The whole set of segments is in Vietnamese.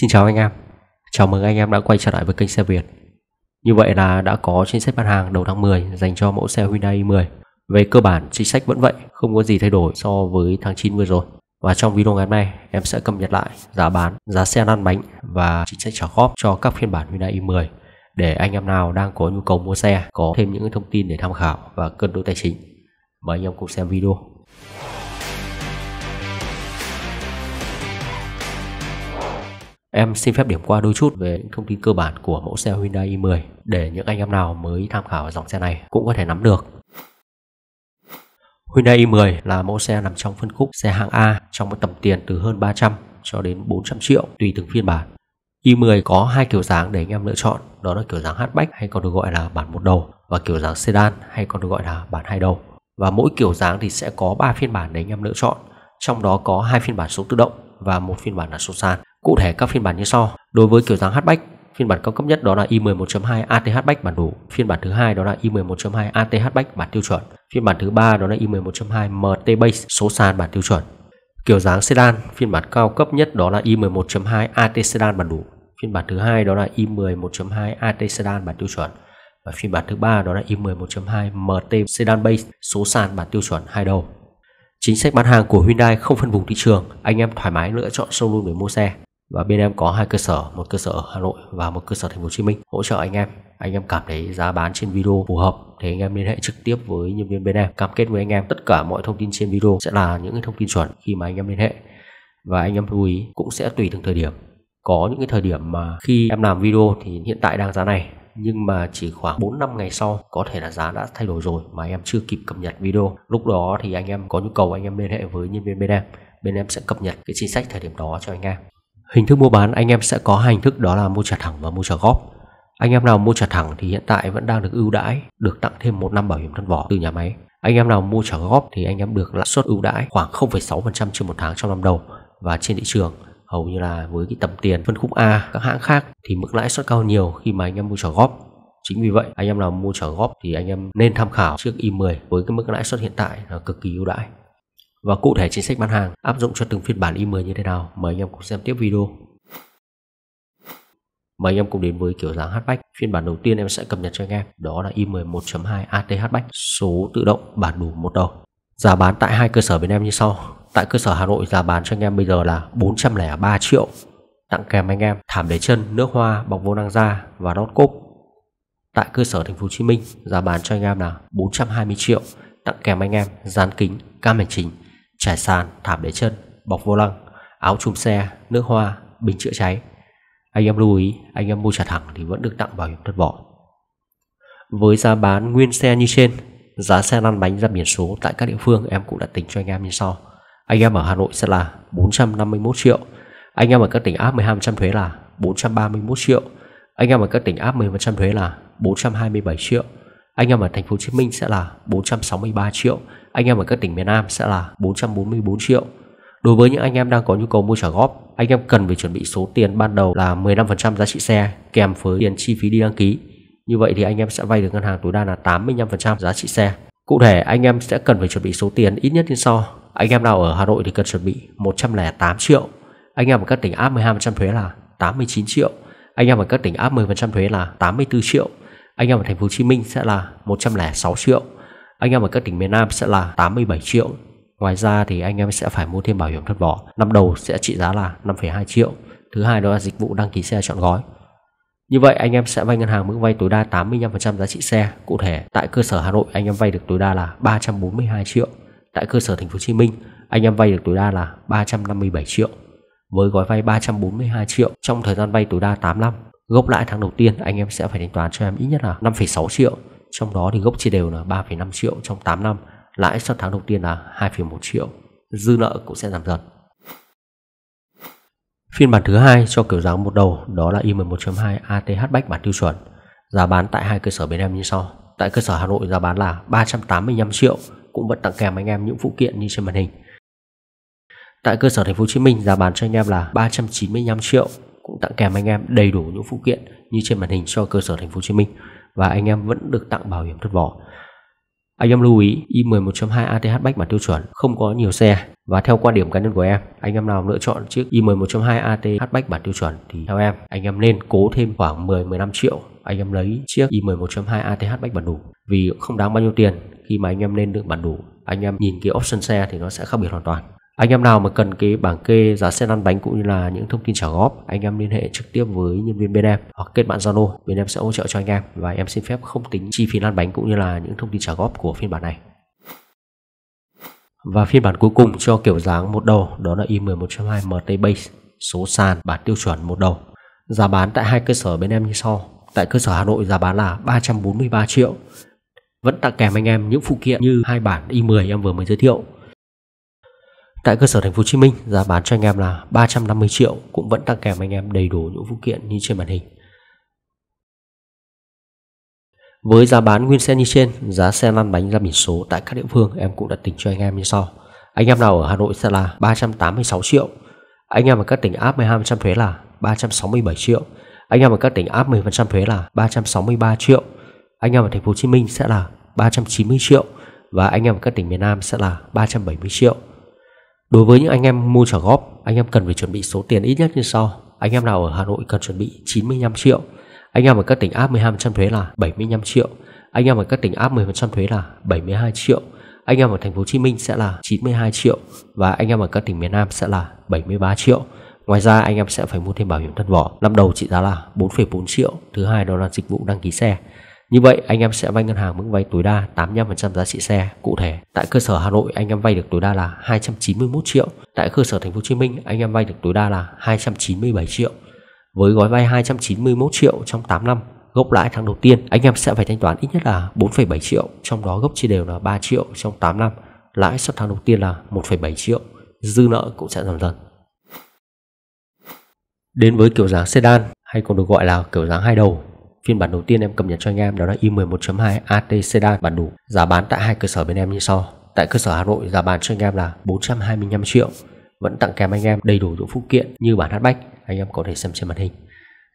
Xin chào anh em, chào mừng anh em đã quay trở lại với kênh xe Việt Như vậy là đã có chính sách bán hàng đầu tháng 10 dành cho mẫu xe Hyundai 10 Về cơ bản chính sách vẫn vậy, không có gì thay đổi so với tháng 9 vừa rồi Và trong video ngày hôm nay em sẽ cập nhật lại giá bán, giá xe lăn bánh và chính sách trả góp cho các phiên bản Hyundai i10 Để anh em nào đang có nhu cầu mua xe có thêm những thông tin để tham khảo và cân đối tài chính Mời anh em cùng xem video Em xin phép điểm qua đôi chút về những thông tin cơ bản của mẫu xe Hyundai i10 để những anh em nào mới tham khảo dòng xe này cũng có thể nắm được. Hyundai i10 là mẫu xe nằm trong phân khúc xe hạng A trong một tầm tiền từ hơn 300 cho đến 400 triệu tùy từng phiên bản. i10 có hai kiểu dáng để anh em lựa chọn, đó là kiểu dáng hatchback hay còn được gọi là bản một đầu và kiểu dáng sedan hay còn được gọi là bản hai đầu. Và mỗi kiểu dáng thì sẽ có 3 phiên bản để anh em lựa chọn, trong đó có hai phiên bản số tự động và một phiên bản là số sàn. Cụ thể các phiên bản như sau. Đối với kiểu dáng hatchback, phiên bản cao cấp nhất đó là i 11 2 AT hatchback bản đủ, phiên bản thứ hai đó là i 11 2 AT hatchback bản tiêu chuẩn, phiên bản thứ ba đó là i 11 2 MT base số sàn bản tiêu chuẩn. Kiểu dáng sedan, phiên bản cao cấp nhất đó là i 11 2 AT sedan bản đủ, phiên bản thứ hai đó là i 11 2 AT sedan bản tiêu chuẩn và phiên bản thứ ba đó là i 11 2 MT sedan base số sàn bản tiêu chuẩn hai đầu. Chính sách bán hàng của Hyundai không phân vùng thị trường, anh em thoải mái lựa chọn showroom để mua xe và bên em có hai cơ sở một cơ sở ở hà nội và một cơ sở thành phố hồ chí minh hỗ trợ anh em anh em cảm thấy giá bán trên video phù hợp thì anh em liên hệ trực tiếp với nhân viên bên em cam kết với anh em tất cả mọi thông tin trên video sẽ là những thông tin chuẩn khi mà anh em liên hệ và anh em lưu ý cũng sẽ tùy từng thời điểm có những cái thời điểm mà khi em làm video thì hiện tại đang giá này nhưng mà chỉ khoảng 4 năm ngày sau có thể là giá đã thay đổi rồi mà em chưa kịp cập nhật video. Lúc đó thì anh em có nhu cầu anh em liên hệ với nhân viên bên em. Bên em sẽ cập nhật cái chính sách thời điểm đó cho anh em. Hình thức mua bán anh em sẽ có hai hình thức đó là mua trả thẳng và mua trả góp. Anh em nào mua trả thẳng thì hiện tại vẫn đang được ưu đãi, được tặng thêm một năm bảo hiểm thân vỏ từ nhà máy. Anh em nào mua trả góp thì anh em được lãi suất ưu đãi khoảng 0,6% trên một tháng trong năm đầu và trên thị trường hầu như là với cái tầm tiền phân khúc A các hãng khác thì mức lãi suất cao nhiều khi mà anh em mua trả góp. Chính vì vậy anh em nào mua trả góp thì anh em nên tham khảo chiếc i10 với cái mức lãi suất hiện tại là cực kỳ ưu đãi và cụ thể chính sách bán hàng áp dụng cho từng phiên bản i10 như thế nào mời anh em cùng xem tiếp video Mời anh em cùng đến với kiểu dáng hatchback Phiên bản đầu tiên em sẽ cập nhật cho anh em Đó là i10 1.2 AT hatchback Số tự động bản đủ một đầu Giá bán tại hai cơ sở bên em như sau Tại cơ sở Hà Nội giá bán cho anh em bây giờ là 403 triệu Tặng kèm anh em thảm đế chân, nước hoa, bọc vô năng da và đốt cốp Tại cơ sở Thành phố Hồ Chí Minh giá bán cho anh em là 420 triệu Tặng kèm anh em dán kính, cam hành trình trải sàn, thảm để chân, bọc vô lăng, áo chùm xe, nước hoa, bình chữa cháy. Anh em lưu ý, anh em mua trả thẳng thì vẫn được tặng bảo hiểm thất vỏ. Với giá bán nguyên xe như trên, giá xe lăn bánh ra biển số tại các địa phương em cũng đã tính cho anh em như sau. Anh em ở Hà Nội sẽ là 451 triệu, anh em ở các tỉnh áp 12% thuế là 431 triệu, anh em ở các tỉnh áp 10% thuế là 427 triệu, anh em ở thành phố Hồ Chí Minh sẽ là 463 triệu anh em ở các tỉnh miền Nam sẽ là 444 triệu. Đối với những anh em đang có nhu cầu mua trả góp, anh em cần phải chuẩn bị số tiền ban đầu là 15% giá trị xe kèm với tiền chi phí đi đăng ký. Như vậy thì anh em sẽ vay được ngân hàng tối đa là 85% giá trị xe. Cụ thể anh em sẽ cần phải chuẩn bị số tiền ít nhất như sau. Anh em nào ở Hà Nội thì cần chuẩn bị 108 triệu. Anh em ở các tỉnh áp 12% thuế là 89 triệu. Anh em ở các tỉnh áp 10% thuế là 84 triệu. Anh em ở thành phố Hồ Chí Minh sẽ là 106 triệu anh em ở các tỉnh miền Nam sẽ là 87 triệu. Ngoài ra thì anh em sẽ phải mua thêm bảo hiểm thất vỏ. Năm đầu sẽ trị giá là 5,2 triệu. Thứ hai đó là dịch vụ đăng ký xe chọn gói. Như vậy anh em sẽ vay ngân hàng mức vay tối đa 85% giá trị xe. Cụ thể tại cơ sở Hà Nội anh em vay được tối đa là 342 triệu. Tại cơ sở Thành phố Hồ Chí Minh anh em vay được tối đa là 357 triệu. Với gói vay 342 triệu trong thời gian vay tối đa 8 năm, gốc lãi tháng đầu tiên anh em sẽ phải thanh toán cho em ít nhất là 5,6 triệu trong đó thì gốc chia đều là 3,5 triệu trong 8 năm, lãi sau tháng đầu tiên là 2,1 triệu, dư nợ cũng sẽ giảm dần. Phiên bản thứ hai cho kiểu dáng một đầu đó là i11.2 ATH Bách bản tiêu chuẩn, giá bán tại hai cơ sở bên em như sau. Tại cơ sở Hà Nội giá bán là 385 triệu, cũng vẫn tặng kèm anh em những phụ kiện như trên màn hình. Tại cơ sở Thành phố Hồ Chí Minh giá bán cho anh em là 395 triệu, cũng tặng kèm anh em đầy đủ những phụ kiện như trên màn hình cho cơ sở Thành phố Hồ Chí Minh và anh em vẫn được tặng bảo hiểm thất vỏ. Anh em lưu ý i11.2 ATH Bách bản tiêu chuẩn không có nhiều xe và theo quan điểm cá nhân của em, anh em nào lựa chọn chiếc i11.2 ATH Bách bản tiêu chuẩn thì theo em, anh em nên cố thêm khoảng 10-15 triệu anh em lấy chiếc i11.2 ATH Bách bản đủ vì không đáng bao nhiêu tiền khi mà anh em lên được bản đủ anh em nhìn cái option xe thì nó sẽ khác biệt hoàn toàn anh em nào mà cần cái bảng kê giá xe lăn bánh cũng như là những thông tin trả góp, anh em liên hệ trực tiếp với nhân viên bên em hoặc kết bạn Zalo, bên em sẽ hỗ trợ cho anh em và em xin phép không tính chi phí lăn bánh cũng như là những thông tin trả góp của phiên bản này. Và phiên bản cuối cùng cho kiểu dáng một đầu đó là i10 120 MT Base, số sàn bản tiêu chuẩn một đầu. Giá bán tại hai cơ sở bên em như sau. Tại cơ sở Hà Nội giá bán là 343 triệu. Vẫn tặng kèm anh em những phụ kiện như hai bản i10 em vừa mới giới thiệu Tại cơ sở thành phố Hồ Chí Minh, giá bán cho anh em là 350 triệu cũng vẫn tặng kèm anh em đầy đủ những phụ kiện như trên màn hình. Với giá bán nguyên xe như trên, giá xe lăn bánh ra biển số tại các địa phương em cũng đã tính cho anh em như sau. Anh em nào ở Hà Nội sẽ là 386 triệu. Anh em ở các tỉnh áp 12% thuế là 367 triệu. Anh em ở các tỉnh áp 10% thuế là 363 triệu. Anh em ở thành phố Hồ Chí Minh sẽ là 390 triệu và anh em ở các tỉnh miền Nam sẽ là 370 triệu. Đối với những anh em mua trả góp, anh em cần phải chuẩn bị số tiền ít nhất như sau. Anh em nào ở Hà Nội cần chuẩn bị 95 triệu, anh em ở các tỉnh áp 12% thuế là 75 triệu, anh em ở các tỉnh áp 10% thuế là 72 triệu, anh em ở thành phố Hồ Chí Minh sẽ là 92 triệu và anh em ở các tỉnh miền Nam sẽ là 73 triệu. Ngoài ra anh em sẽ phải mua thêm bảo hiểm thân vỏ Năm đầu trị giá là 4,4 triệu Thứ hai đó là dịch vụ đăng ký xe như vậy anh em sẽ vay ngân hàng mức vay tối đa 85% giá trị xe. Cụ thể, tại cơ sở Hà Nội anh em vay được tối đa là 291 triệu, tại cơ sở Thành phố Hồ Chí Minh anh em vay được tối đa là 297 triệu. Với gói vay 291 triệu trong 8 năm, gốc lãi tháng đầu tiên anh em sẽ phải thanh toán ít nhất là 4,7 triệu, trong đó gốc chia đều là 3 triệu trong 8 năm, lãi suất tháng đầu tiên là 1,7 triệu, dư nợ cũng sẽ giảm dần. Đến với kiểu dáng sedan hay còn được gọi là kiểu dáng hai đầu Phiên bản đầu tiên em cập nhật cho anh em đó là i11.2 AT sedan bản đủ. Giá bán tại hai cơ sở bên em như sau. Tại cơ sở Hà Nội giá bán cho anh em là 425 triệu vẫn tặng kèm anh em đầy đủ những phụ kiện như bản hatchback anh em có thể xem trên màn hình.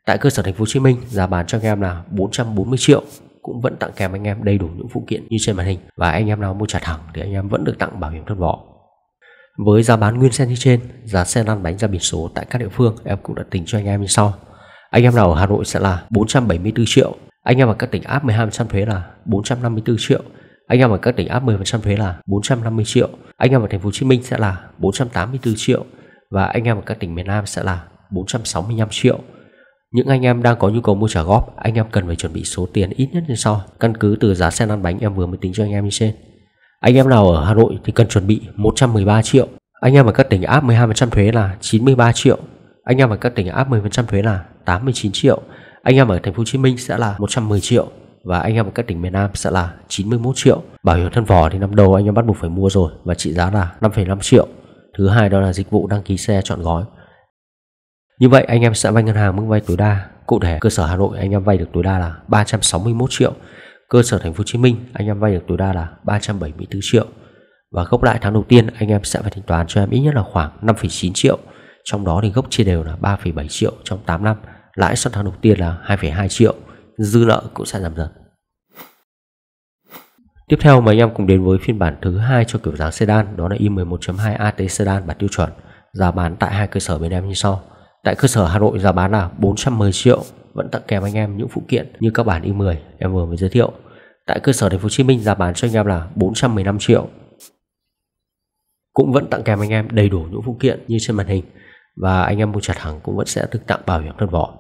Tại cơ sở thành phố Hồ Chí Minh, giá bán cho anh em là 440 triệu cũng vẫn tặng kèm anh em đầy đủ những phụ kiện như trên màn hình và anh em nào mua trả thẳng thì anh em vẫn được tặng bảo hiểm thân vỏ. Với giá bán nguyên xe như trên, giá xe lăn bánh ra biển số tại các địa phương em cũng đã tính cho anh em như sau. Anh em nào ở Hà Nội sẽ là 474 triệu Anh em ở các tỉnh áp 12% thuế là 454 triệu Anh em ở các tỉnh áp 10% thuế là 450 triệu Anh em ở thành phố Hồ Chí Minh sẽ là 484 triệu Và anh em ở các tỉnh miền Nam sẽ là 465 triệu những anh em đang có nhu cầu mua trả góp, anh em cần phải chuẩn bị số tiền ít nhất như sau, căn cứ từ giá xe ăn bánh em vừa mới tính cho anh em như trên. Anh em nào ở Hà Nội thì cần chuẩn bị 113 triệu. Anh em ở các tỉnh áp 12% thuế là 93 triệu. Anh em ở các tỉnh áp 10% thuế là 89 triệu, anh em ở thành phố Hồ Chí Minh sẽ là 110 triệu và anh em ở các tỉnh miền Nam sẽ là 91 triệu. Bảo hiểm thân vỏ thì năm đầu anh em bắt buộc phải mua rồi và trị giá là 5,5 triệu. Thứ hai đó là dịch vụ đăng ký xe chọn gói. Như vậy anh em sẽ vay ngân hàng mức vay tối đa. Cụ thể cơ sở Hà Nội anh em vay được tối đa là 361 triệu. Cơ sở Thành phố Hồ Chí Minh anh em vay được tối đa là 374 triệu. Và gốc lại tháng đầu tiên anh em sẽ phải thanh toán cho em ít nhất là khoảng 5,9 triệu trong đó thì gốc chia đều là 3,7 triệu trong 8 năm lãi suất tháng đầu tiên là 2,2 triệu dư nợ cũng sẽ giảm dần Tiếp theo mời anh em cùng đến với phiên bản thứ hai cho kiểu dáng sedan, đó là i11.2 AT sedan bản tiêu chuẩn, giá bán tại hai cơ sở bên em như sau. Tại cơ sở Hà Nội giá bán là 410 triệu, vẫn tặng kèm anh em những phụ kiện như các bản i10 em vừa mới giới thiệu. Tại cơ sở Thành phố Hồ Chí Minh giá bán cho anh em là 415 triệu. Cũng vẫn tặng kèm anh em đầy đủ những phụ kiện như trên màn hình và anh em mua chặt hàng cũng vẫn sẽ được tặng bảo hiểm thân vỏ.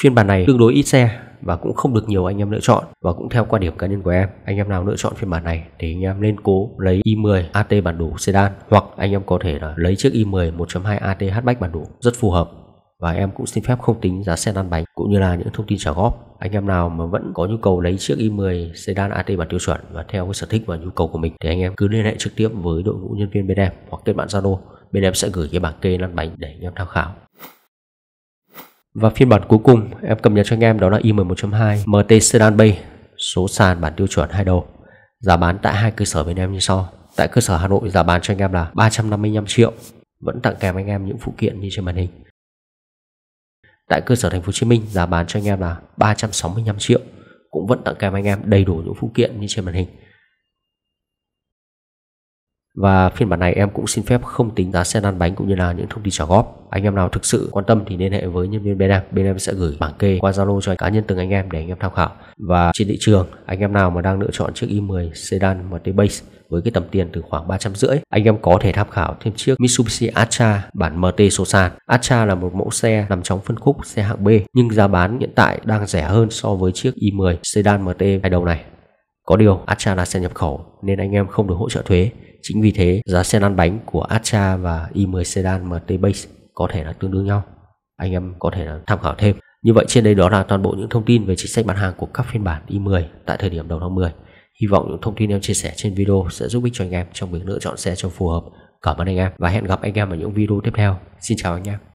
Phiên bản này tương đối ít xe và cũng không được nhiều anh em lựa chọn và cũng theo quan điểm cá nhân của em anh em nào lựa chọn phiên bản này thì anh em nên cố lấy i10 AT bản đủ sedan hoặc anh em có thể là lấy chiếc i10 1.2 AT hatchback bản đủ rất phù hợp và em cũng xin phép không tính giá xe lăn bánh cũng như là những thông tin trả góp anh em nào mà vẫn có nhu cầu lấy chiếc i10 sedan AT bản tiêu chuẩn và theo cái sở thích và nhu cầu của mình thì anh em cứ liên hệ trực tiếp với đội ngũ nhân viên bên em hoặc kết bạn Zalo bên em sẽ gửi cho bảng kê lăn bánh để anh em tham khảo. Và phiên bản cuối cùng em cập nhật cho anh em đó là i11.2 MT Sedan Bay số sàn bản tiêu chuẩn hai đầu giá bán tại hai cơ sở bên em như sau tại cơ sở Hà Nội giá bán cho anh em là 355 triệu vẫn tặng kèm anh em những phụ kiện như trên màn hình tại cơ sở Thành phố Hồ Chí Minh giá bán cho anh em là 365 triệu cũng vẫn tặng kèm anh em đầy đủ những phụ kiện như trên màn hình và phiên bản này em cũng xin phép không tính giá xe lăn bánh cũng như là những thông tin trả góp. Anh em nào thực sự quan tâm thì liên hệ với nhân viên bên em. Bên em sẽ gửi bảng kê qua Zalo cho cá nhân từng anh em để anh em tham khảo. Và trên thị trường, anh em nào mà đang lựa chọn chiếc i10 sedan MT Base với cái tầm tiền từ khoảng rưỡi, anh em có thể tham khảo thêm chiếc Mitsubishi Atra bản MT số sàn. Atra là một mẫu xe nằm trong phân khúc xe hạng B nhưng giá bán hiện tại đang rẻ hơn so với chiếc i10 sedan MT hai đầu này. Có điều Atra là xe nhập khẩu nên anh em không được hỗ trợ thuế Chính vì thế, giá xe lăn bánh của Astra và e i10 sedan MT Base có thể là tương đương nhau. Anh em có thể là tham khảo thêm. Như vậy trên đây đó là toàn bộ những thông tin về chính sách bán hàng của các phiên bản e i10 tại thời điểm đầu tháng 10. Hy vọng những thông tin em chia sẻ trên video sẽ giúp ích cho anh em trong việc lựa chọn xe cho phù hợp. Cảm ơn anh em và hẹn gặp anh em ở những video tiếp theo. Xin chào anh em.